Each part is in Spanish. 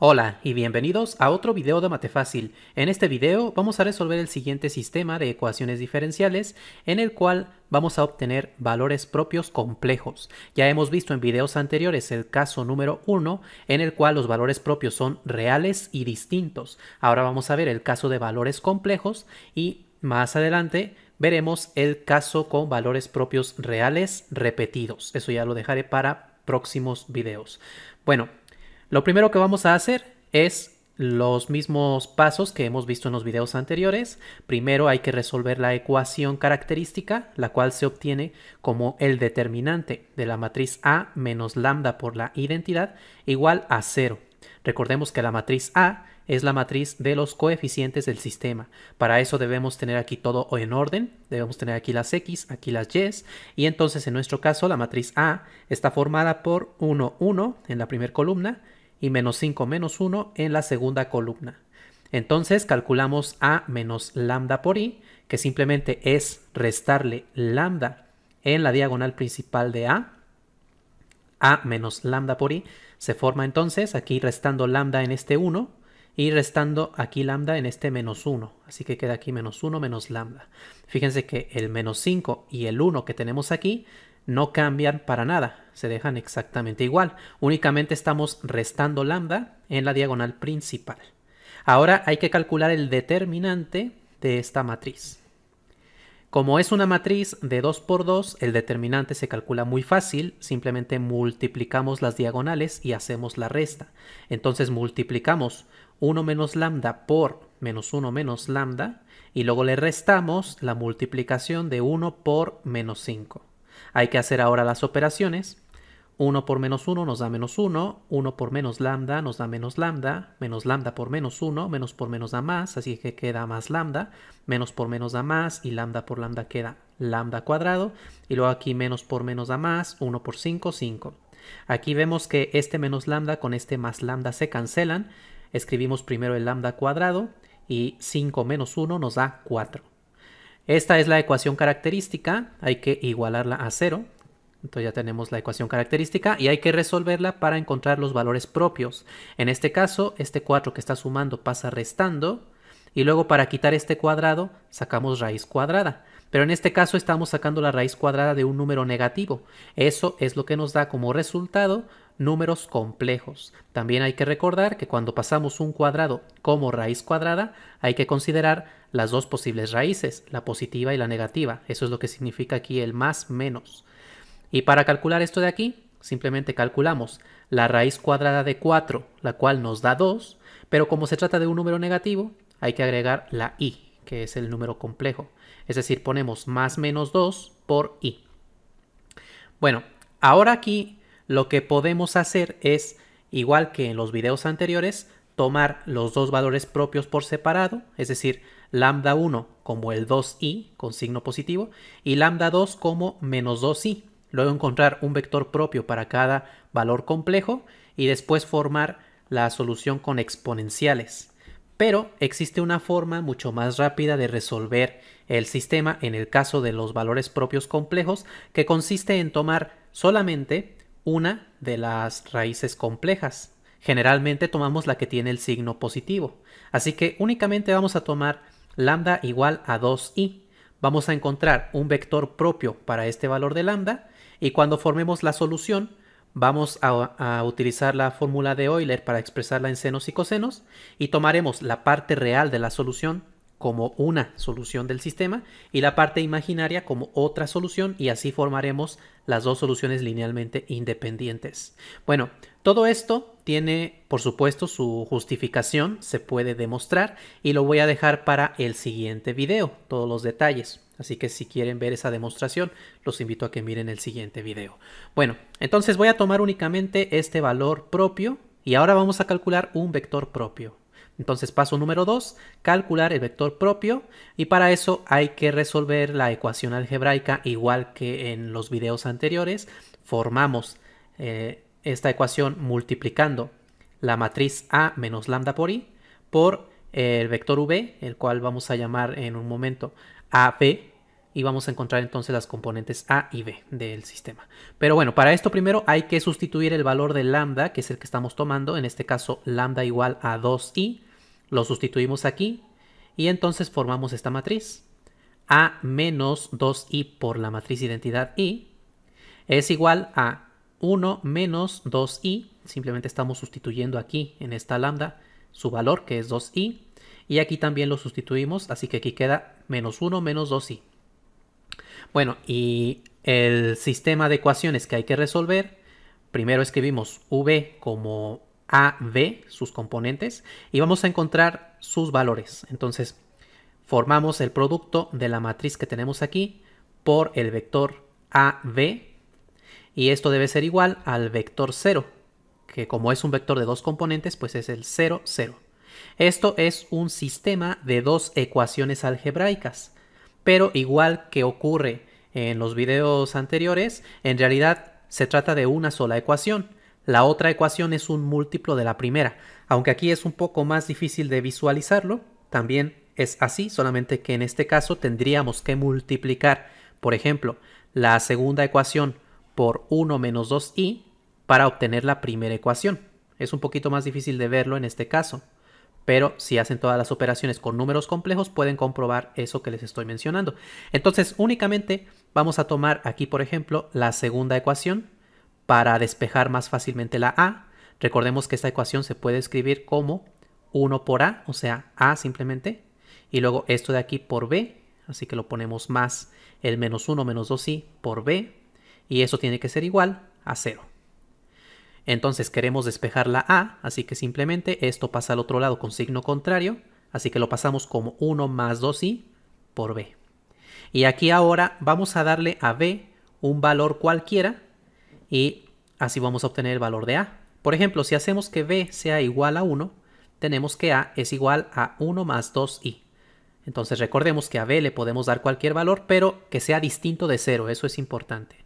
Hola y bienvenidos a otro video de Matefácil. En este video vamos a resolver el siguiente sistema de ecuaciones diferenciales en el cual vamos a obtener valores propios complejos. Ya hemos visto en videos anteriores el caso número 1 en el cual los valores propios son reales y distintos. Ahora vamos a ver el caso de valores complejos y más adelante veremos el caso con valores propios reales repetidos. Eso ya lo dejaré para próximos videos. Bueno, lo primero que vamos a hacer es los mismos pasos que hemos visto en los videos anteriores. Primero hay que resolver la ecuación característica, la cual se obtiene como el determinante de la matriz A menos lambda por la identidad igual a 0. Recordemos que la matriz A es la matriz de los coeficientes del sistema. Para eso debemos tener aquí todo en orden. Debemos tener aquí las X, aquí las Y. Y entonces en nuestro caso la matriz A está formada por 1, 1 en la primera columna, y menos 5 menos 1 en la segunda columna. Entonces calculamos A menos lambda por I, que simplemente es restarle lambda en la diagonal principal de A. A menos lambda por I se forma entonces aquí restando lambda en este 1 y restando aquí lambda en este menos 1. Así que queda aquí menos 1 menos lambda. Fíjense que el menos 5 y el 1 que tenemos aquí no cambian para nada, se dejan exactamente igual, únicamente estamos restando lambda en la diagonal principal. Ahora hay que calcular el determinante de esta matriz. Como es una matriz de 2 por 2, el determinante se calcula muy fácil, simplemente multiplicamos las diagonales y hacemos la resta. Entonces multiplicamos 1 menos lambda por menos 1 menos lambda y luego le restamos la multiplicación de 1 por menos 5. Hay que hacer ahora las operaciones. 1 por menos 1 nos da menos 1, 1 por menos lambda nos da menos lambda, menos lambda por menos 1, menos por menos da más, así que queda más lambda, menos por menos da más y lambda por lambda queda lambda cuadrado, y luego aquí menos por menos da más, 1 por 5, 5. Aquí vemos que este menos lambda con este más lambda se cancelan, escribimos primero el lambda cuadrado y 5 menos 1 nos da 4. Esta es la ecuación característica, hay que igualarla a cero. Entonces ya tenemos la ecuación característica y hay que resolverla para encontrar los valores propios. En este caso, este 4 que está sumando pasa restando y luego para quitar este cuadrado sacamos raíz cuadrada. Pero en este caso estamos sacando la raíz cuadrada de un número negativo. Eso es lo que nos da como resultado números complejos. También hay que recordar que cuando pasamos un cuadrado como raíz cuadrada, hay que considerar las dos posibles raíces, la positiva y la negativa. Eso es lo que significa aquí el más menos. Y para calcular esto de aquí, simplemente calculamos la raíz cuadrada de 4, la cual nos da 2, pero como se trata de un número negativo, hay que agregar la i, que es el número complejo. Es decir, ponemos más menos 2 por i. Bueno, ahora aquí lo que podemos hacer es, igual que en los videos anteriores, tomar los dos valores propios por separado, es decir, lambda 1 como el 2i con signo positivo y lambda 2 como menos 2i. Luego encontrar un vector propio para cada valor complejo y después formar la solución con exponenciales. Pero existe una forma mucho más rápida de resolver el sistema en el caso de los valores propios complejos que consiste en tomar solamente una de las raíces complejas. Generalmente tomamos la que tiene el signo positivo. Así que únicamente vamos a tomar lambda igual a 2i. Vamos a encontrar un vector propio para este valor de lambda y cuando formemos la solución vamos a, a utilizar la fórmula de Euler para expresarla en senos y cosenos y tomaremos la parte real de la solución como una solución del sistema y la parte imaginaria como otra solución y así formaremos las dos soluciones linealmente independientes. Bueno, todo esto tiene por supuesto su justificación, se puede demostrar y lo voy a dejar para el siguiente video, todos los detalles. Así que si quieren ver esa demostración, los invito a que miren el siguiente video. Bueno, entonces voy a tomar únicamente este valor propio y ahora vamos a calcular un vector propio. Entonces, paso número 2, calcular el vector propio y para eso hay que resolver la ecuación algebraica igual que en los videos anteriores. Formamos eh, esta ecuación multiplicando la matriz A menos lambda por I por eh, el vector V, el cual vamos a llamar en un momento AB y vamos a encontrar entonces las componentes A y B del sistema. Pero bueno, para esto primero hay que sustituir el valor de lambda, que es el que estamos tomando, en este caso lambda igual a 2i, lo sustituimos aquí y entonces formamos esta matriz. A menos 2i por la matriz identidad i es igual a 1 menos 2i. Simplemente estamos sustituyendo aquí en esta lambda su valor que es 2i. Y aquí también lo sustituimos, así que aquí queda menos 1 menos 2i. Bueno, y el sistema de ecuaciones que hay que resolver, primero escribimos v como a, B, sus componentes, y vamos a encontrar sus valores. Entonces, formamos el producto de la matriz que tenemos aquí por el vector A, B, y esto debe ser igual al vector 0, que como es un vector de dos componentes, pues es el 0, 0. Esto es un sistema de dos ecuaciones algebraicas, pero igual que ocurre en los videos anteriores, en realidad se trata de una sola ecuación, la otra ecuación es un múltiplo de la primera, aunque aquí es un poco más difícil de visualizarlo, también es así, solamente que en este caso tendríamos que multiplicar, por ejemplo, la segunda ecuación por 1 menos 2i para obtener la primera ecuación. Es un poquito más difícil de verlo en este caso, pero si hacen todas las operaciones con números complejos pueden comprobar eso que les estoy mencionando. Entonces únicamente vamos a tomar aquí, por ejemplo, la segunda ecuación para despejar más fácilmente la A. Recordemos que esta ecuación se puede escribir como 1 por A, o sea, A simplemente, y luego esto de aquí por B, así que lo ponemos más el menos 1 menos 2i por B, y eso tiene que ser igual a 0. Entonces queremos despejar la A, así que simplemente esto pasa al otro lado con signo contrario, así que lo pasamos como 1 más 2i por B. Y aquí ahora vamos a darle a B un valor cualquiera, y así vamos a obtener el valor de A. Por ejemplo, si hacemos que B sea igual a 1, tenemos que A es igual a 1 más 2i. Entonces recordemos que a B le podemos dar cualquier valor, pero que sea distinto de 0, eso es importante.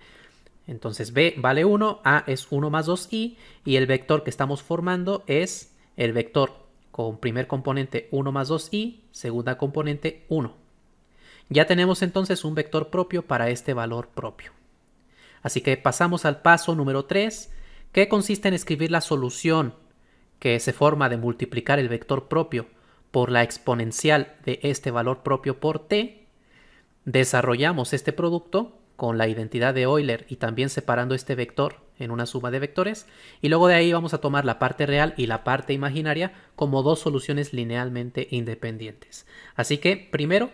Entonces B vale 1, A es 1 más 2i, y el vector que estamos formando es el vector con primer componente 1 más 2i, segunda componente 1. Ya tenemos entonces un vector propio para este valor propio. Así que pasamos al paso número 3, que consiste en escribir la solución que se forma de multiplicar el vector propio por la exponencial de este valor propio por t. Desarrollamos este producto con la identidad de Euler y también separando este vector en una suma de vectores y luego de ahí vamos a tomar la parte real y la parte imaginaria como dos soluciones linealmente independientes. Así que primero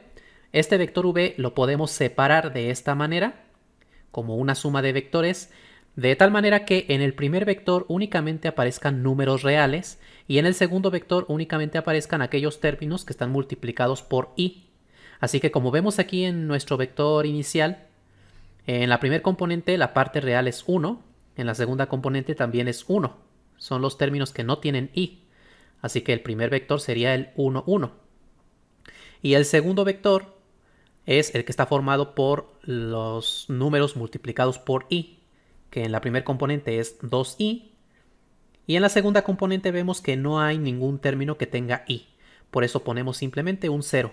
este vector v lo podemos separar de esta manera como una suma de vectores, de tal manera que en el primer vector únicamente aparezcan números reales y en el segundo vector únicamente aparezcan aquellos términos que están multiplicados por i. Así que como vemos aquí en nuestro vector inicial, en la primer componente la parte real es 1, en la segunda componente también es 1. Son los términos que no tienen i. Así que el primer vector sería el 1, 1. Y el segundo vector es el que está formado por los números multiplicados por i, que en la primera componente es 2i, y en la segunda componente vemos que no hay ningún término que tenga i, por eso ponemos simplemente un 0.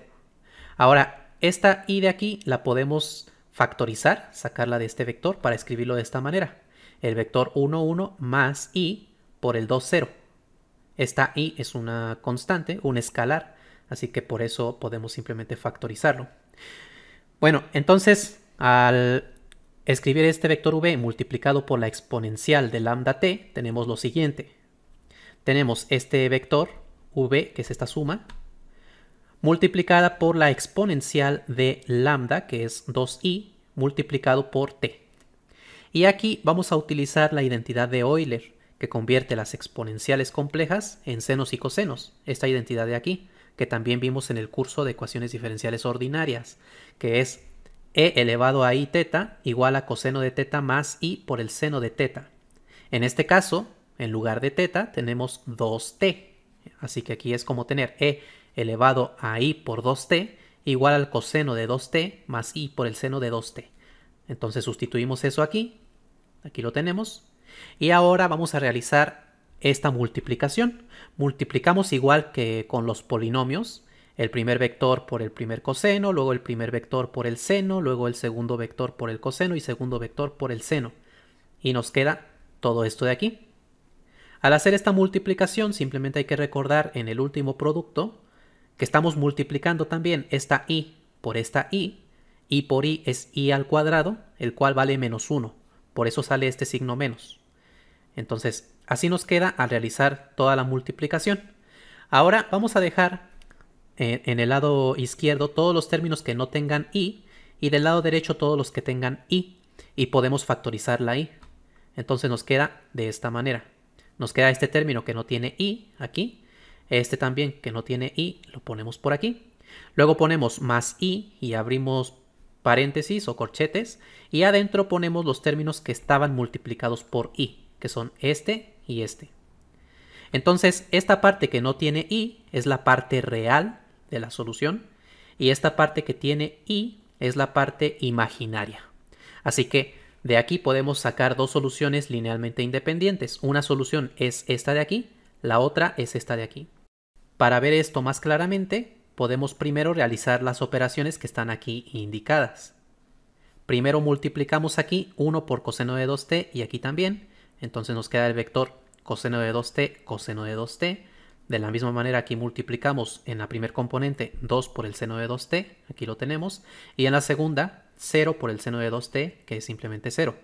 Ahora, esta i de aquí la podemos factorizar, sacarla de este vector para escribirlo de esta manera. El vector 1, 1 más i por el 2, 0. Esta i es una constante, un escalar, así que por eso podemos simplemente factorizarlo. Bueno, entonces al escribir este vector v multiplicado por la exponencial de lambda t, tenemos lo siguiente. Tenemos este vector v, que es esta suma, multiplicada por la exponencial de lambda, que es 2i, multiplicado por t. Y aquí vamos a utilizar la identidad de Euler, que convierte las exponenciales complejas en senos y cosenos, esta identidad de aquí, que también vimos en el curso de ecuaciones diferenciales ordinarias, que es e elevado a i teta igual a coseno de teta más i por el seno de teta. En este caso, en lugar de teta, tenemos 2t. Así que aquí es como tener e elevado a i por 2t igual al coseno de 2t más i por el seno de 2t. Entonces sustituimos eso aquí. Aquí lo tenemos. Y ahora vamos a realizar esta multiplicación. Multiplicamos igual que con los polinomios el primer vector por el primer coseno, luego el primer vector por el seno, luego el segundo vector por el coseno y segundo vector por el seno. Y nos queda todo esto de aquí. Al hacer esta multiplicación simplemente hay que recordar en el último producto que estamos multiplicando también esta i por esta i, i por i es i al cuadrado, el cual vale menos 1, por eso sale este signo menos. Entonces, así nos queda al realizar toda la multiplicación. Ahora vamos a dejar en, el lado izquierdo todos los términos que no tengan i y del lado derecho todos los que tengan i y podemos factorizar la i. Entonces nos queda de esta manera. Nos queda este término que no tiene i aquí, este también que no tiene i lo ponemos por aquí. Luego ponemos más i y abrimos paréntesis o corchetes y adentro ponemos los términos que estaban multiplicados por i, que son este y este. Entonces, esta parte que no tiene i es la parte real de la solución. Y esta parte que tiene i es la parte imaginaria. Así que de aquí podemos sacar dos soluciones linealmente independientes. Una solución es esta de aquí, la otra es esta de aquí. Para ver esto más claramente, podemos primero realizar las operaciones que están aquí indicadas. Primero multiplicamos aquí 1 por coseno de 2t y aquí también. Entonces nos queda el vector coseno de 2t, coseno de 2t. De la misma manera aquí multiplicamos en la primer componente 2 por el seno de 2t, aquí lo tenemos, y en la segunda 0 por el seno de 2t, que es simplemente 0.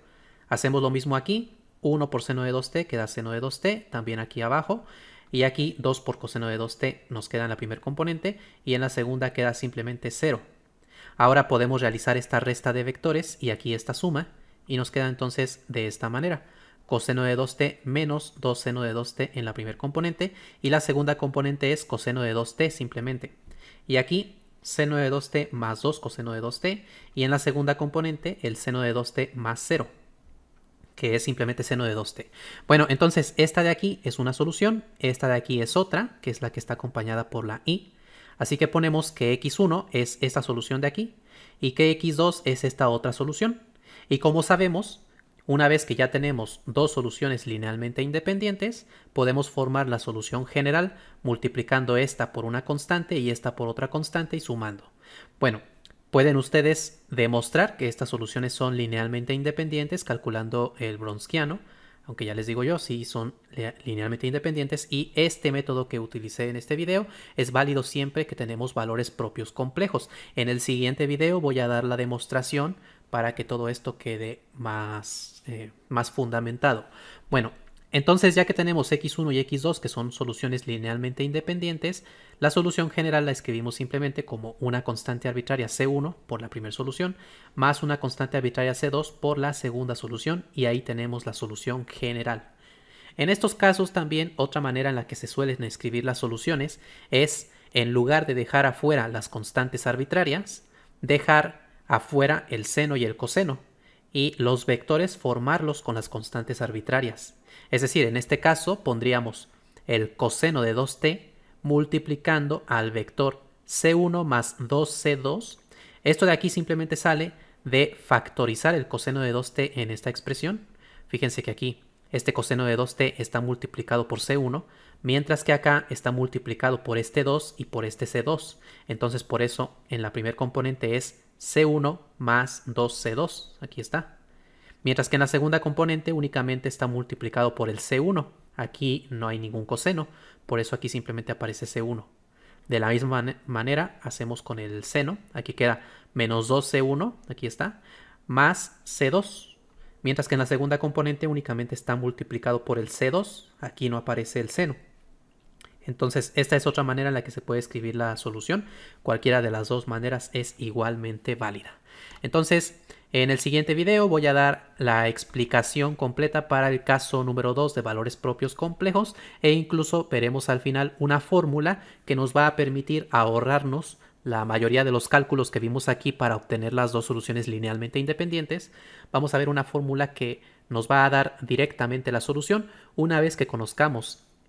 Hacemos lo mismo aquí, 1 por seno de 2t queda seno de 2t, también aquí abajo, y aquí 2 por coseno de 2t nos queda en la primer componente, y en la segunda queda simplemente 0. Ahora podemos realizar esta resta de vectores y aquí esta suma, y nos queda entonces de esta manera coseno de 2t menos 2 seno de 2t en la primera componente y la segunda componente es coseno de 2t simplemente. Y aquí seno de 2t más 2 coseno de 2t y en la segunda componente el seno de 2t más 0 que es simplemente seno de 2t. Bueno, entonces esta de aquí es una solución, esta de aquí es otra, que es la que está acompañada por la i. Así que ponemos que x1 es esta solución de aquí y que x2 es esta otra solución. Y como sabemos, una vez que ya tenemos dos soluciones linealmente independientes, podemos formar la solución general multiplicando esta por una constante y esta por otra constante y sumando. Bueno, pueden ustedes demostrar que estas soluciones son linealmente independientes calculando el bronskiano, aunque ya les digo yo, sí son linealmente independientes y este método que utilicé en este video es válido siempre que tenemos valores propios complejos. En el siguiente video voy a dar la demostración para que todo esto quede más, eh, más fundamentado. Bueno, entonces ya que tenemos x1 y x2 que son soluciones linealmente independientes, la solución general la escribimos simplemente como una constante arbitraria c1 por la primera solución más una constante arbitraria c2 por la segunda solución y ahí tenemos la solución general. En estos casos también otra manera en la que se suelen escribir las soluciones es en lugar de dejar afuera las constantes arbitrarias, dejar afuera el seno y el coseno, y los vectores formarlos con las constantes arbitrarias. Es decir, en este caso pondríamos el coseno de 2t multiplicando al vector c1 más 2c2. Esto de aquí simplemente sale de factorizar el coseno de 2t en esta expresión. Fíjense que aquí este coseno de 2t está multiplicado por c1, mientras que acá está multiplicado por este 2 y por este c2. Entonces por eso en la primer componente es C1 más 2C2. Aquí está. Mientras que en la segunda componente únicamente está multiplicado por el C1. Aquí no hay ningún coseno, por eso aquí simplemente aparece C1. De la misma manera hacemos con el seno. Aquí queda menos 2C1, aquí está, más C2. Mientras que en la segunda componente únicamente está multiplicado por el C2. Aquí no aparece el seno. Entonces, esta es otra manera en la que se puede escribir la solución. Cualquiera de las dos maneras es igualmente válida. Entonces, en el siguiente video voy a dar la explicación completa para el caso número 2 de valores propios complejos e incluso veremos al final una fórmula que nos va a permitir ahorrarnos la mayoría de los cálculos que vimos aquí para obtener las dos soluciones linealmente independientes. Vamos a ver una fórmula que nos va a dar directamente la solución una vez que conozcamos